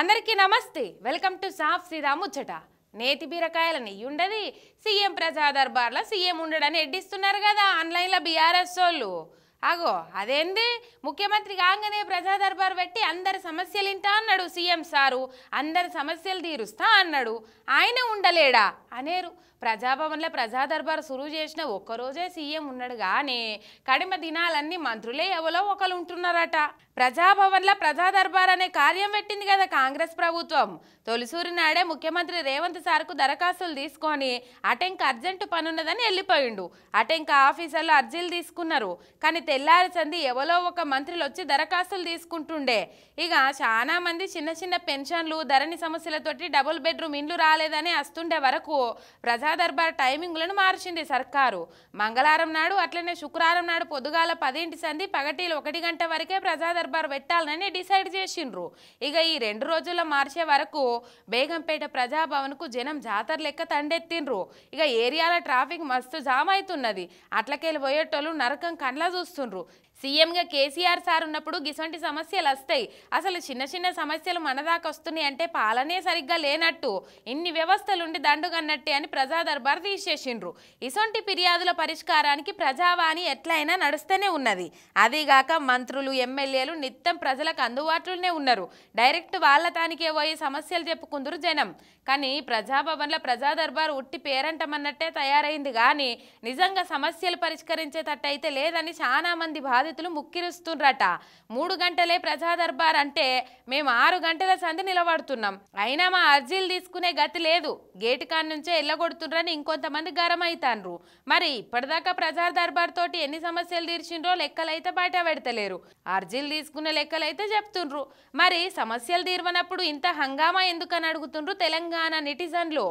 అందరికీ నమస్తే welcome to సాఫ్ సీదా ముచ్చట నేతి బీరకాయలని ఉండది సీఎం ప్రజా దర్బార్లో సీఎం ఉండడని ఎడ్డిస్తున్నారు కదా ఆన్లైన్లో బీఆర్ఎస్ వాళ్ళు అగో అదేంది ముఖ్యమంత్రి కాగానే ప్రజా దర్బార్ పెట్టి అందరి సమస్యలు ఇంటా అన్నాడు సీఎం సారు అందరి సమస్యలు తీరుస్తా అన్నాడు ఆయన ఉండలేడా అనేరు ప్రజాభవన్లో ప్రజా దర్బార్ సురువు చేసిన ఒక్కరోజే సీఎం ఉన్నాడు కానీ కడిమ దినాలన్నీ మంత్రులే ఎవరో ఒకరు ఉంటున్నారట ప్రజాభవన్లో ప్రజా దర్బార్ అనే కార్యం పెట్టింది కదా కాంగ్రెస్ ప్రభుత్వం తొలిసూరి నాడే ముఖ్యమంత్రి రేవంత్ సార్కు దరఖాస్తులు తీసుకొని అటెంక అర్జెంటు పనున్నదని వెళ్ళిపోయిండు అటెంక ఆఫీసర్లు అర్జీలు తీసుకున్నారు కానీ తెల్లారి సంది ఎవలో ఒక మంత్రులు వచ్చి దరఖాస్తులు తీసుకుంటుండే ఇక చాలా మంది చిన్న చిన్న పెన్షన్లు ధరణి సమస్యలతోటి డబుల్ బెడ్రూమ్ ఇండ్లు రాలేదని వస్తుండే వరకు ప్రజా దర్బార్ టైమింగ్లను మార్చింది సర్కారు మంగళవారం నాడు అట్లనే శుక్రవారం నాడు పొద్దుగాల పదింటి సంది పగటిలు ఒకటి గంట వరకే ప్రజా దర్బార్ పెట్టాలని డిసైడ్ చేసిండ్రు ఇక ఈ రెండు రోజుల మార్చే వరకు బేగంపేట ప్రజాభవన్కు జనం జాతర లెక్క తండెత్తిండ్రు ఇక ఏరియాల ట్రాఫిక్ మస్తు జామ్ అవుతున్నది అట్లకెళ్ళి పోయేటోళ్ళు నరకం కండ్లా చూస్తుండ్రు సీఎంగా కేసీఆర్ సార్ ఉన్నప్పుడు గిసంటి సమస్యలు వస్తాయి అసలు చిన్న చిన్న సమస్యలు మన దాకా వస్తున్నాయి అంటే పాలనే సరిగ్గా లేనట్టు ఇన్ని వ్యవస్థలుండి దండుగన్నట్టే అని ప్రజా దర్బార్ తీసేసిండ్రు ఇసొంటి ఫిర్యాదుల పరిష్కారానికి ప్రజావాణి ఎట్లయినా నడుస్తూనే ఉన్నది అదీగాక మంత్రులు ఎమ్మెల్యేలు నిత్యం ప్రజలకు అందుబాటులోనే ఉన్నారు డైరెక్ట్ వాళ్ళ తానికే పోయి సమస్యలు చెప్పుకుందరు జనం కానీ ప్రజాభవన్ల ప్రజా దర్బార్ ఉట్టి పేరంటమన్నట్టే తయారైంది కానీ నిజంగా సమస్యలు పరిష్కరించేటట్టయితే లేదని చాలామంది బాధితులు బాధితులు ముక్కిరిస్తుండ్రట మూడు గంటలే ప్రజా దర్బార్ అంటే మేము ఆరు గంటల సంధి నిలబడుతున్నాం అయినా మా అర్జీలు తీసుకునే గతి లేదు గేటు కాడ నుంచే వెళ్ళగొడుతుండ్రని ఇంకొంతమంది గరం గరమవుతాన్రు మరి ఇప్పటిదాకా ప్రజా దర్బార్ తోటి ఎన్ని సమస్యలు తీర్చిండ్రో లెక్కలైతే బయట పెడతలేరు అర్జీలు తీసుకునే లెక్కలైతే చెప్తుండ్రు మరి సమస్యలు తీర్వనప్పుడు ఇంత హంగామా ఎందుకని అడుగుతుండ్రు తెలంగాణ నెటిజన్లో